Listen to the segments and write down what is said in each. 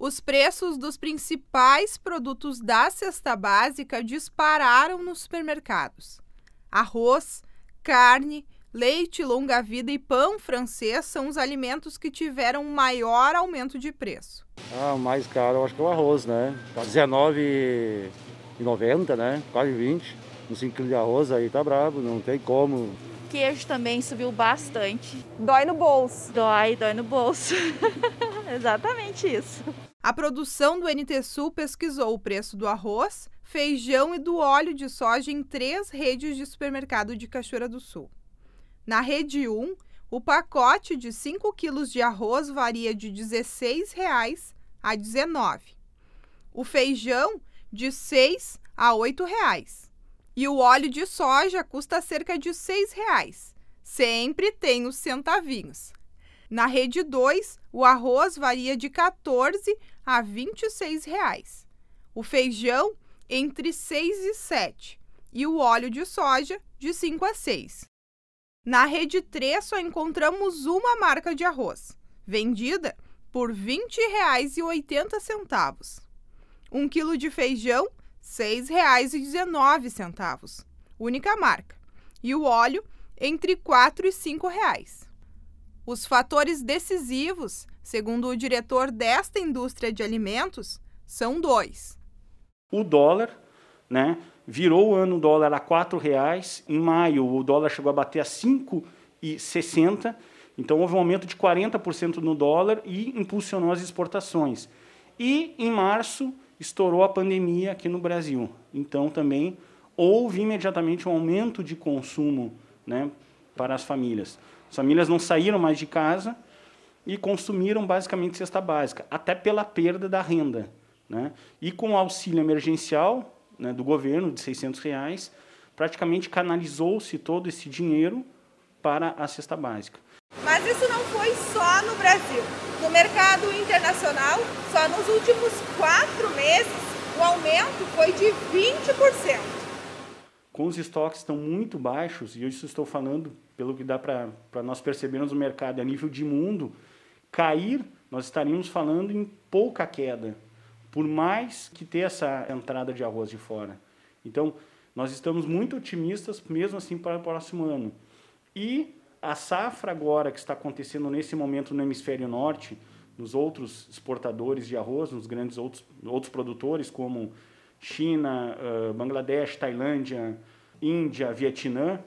Os preços dos principais produtos da cesta básica dispararam nos supermercados. Arroz, carne, leite longa-vida e pão francês são os alimentos que tiveram maior aumento de preço. Ah, mais caro eu acho que é o arroz, né? Tá R$19,90, né? Quase 20. Um 5 kg de arroz aí tá brabo, não tem como queijo também subiu bastante. Dói no bolso. Dói, dói no bolso. exatamente isso. A produção do NT Sul pesquisou o preço do arroz, feijão e do óleo de soja em três redes de supermercado de Cachoeira do Sul. Na rede 1, o pacote de 5 quilos de arroz varia de R$ 16,00 a R$ O feijão, de R$ a R$ 8,00. E o óleo de soja custa cerca de R$ 6,00. Sempre tem os centavinhos. Na rede 2, o arroz varia de 14 a 26 reais. O feijão entre 6 e 7 e o óleo de soja de 5 a 6. Na rede 3 só encontramos uma marca de arroz, vendida por R$ 20,80. um quilo de feijão, R$ 6,19, única marca. E o óleo, entre R$ 4 e R$ 5,00. Os fatores decisivos, segundo o diretor desta indústria de alimentos, são dois. O dólar, né, virou o ano o dólar a R$ reais. Em maio, o dólar chegou a bater a R$ 5,60. Então, houve um aumento de 40% no dólar e impulsionou as exportações. E, em março, estourou a pandemia aqui no Brasil. Então, também houve imediatamente um aumento de consumo né, para as famílias. As famílias não saíram mais de casa e consumiram basicamente cesta básica, até pela perda da renda. Né? E com o auxílio emergencial né, do governo de 600 reais, praticamente canalizou-se todo esse dinheiro para a cesta básica. Mas isso não foi só no Brasil. No mercado internacional, só nos últimos quatro meses, o aumento foi de 20% com os estoques estão muito baixos, e eu estou falando, pelo que dá para nós percebermos no mercado a nível de mundo, cair, nós estaríamos falando em pouca queda, por mais que ter essa entrada de arroz de fora. Então, nós estamos muito otimistas, mesmo assim, para o próximo ano. E a safra agora que está acontecendo nesse momento no hemisfério norte, nos outros exportadores de arroz, nos grandes outros, outros produtores, como China, uh, Bangladesh, Tailândia, Índia, Vietnã,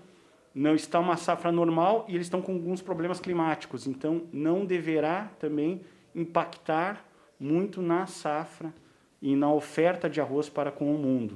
não está uma safra normal e eles estão com alguns problemas climáticos. Então, não deverá também impactar muito na safra e na oferta de arroz para com o mundo.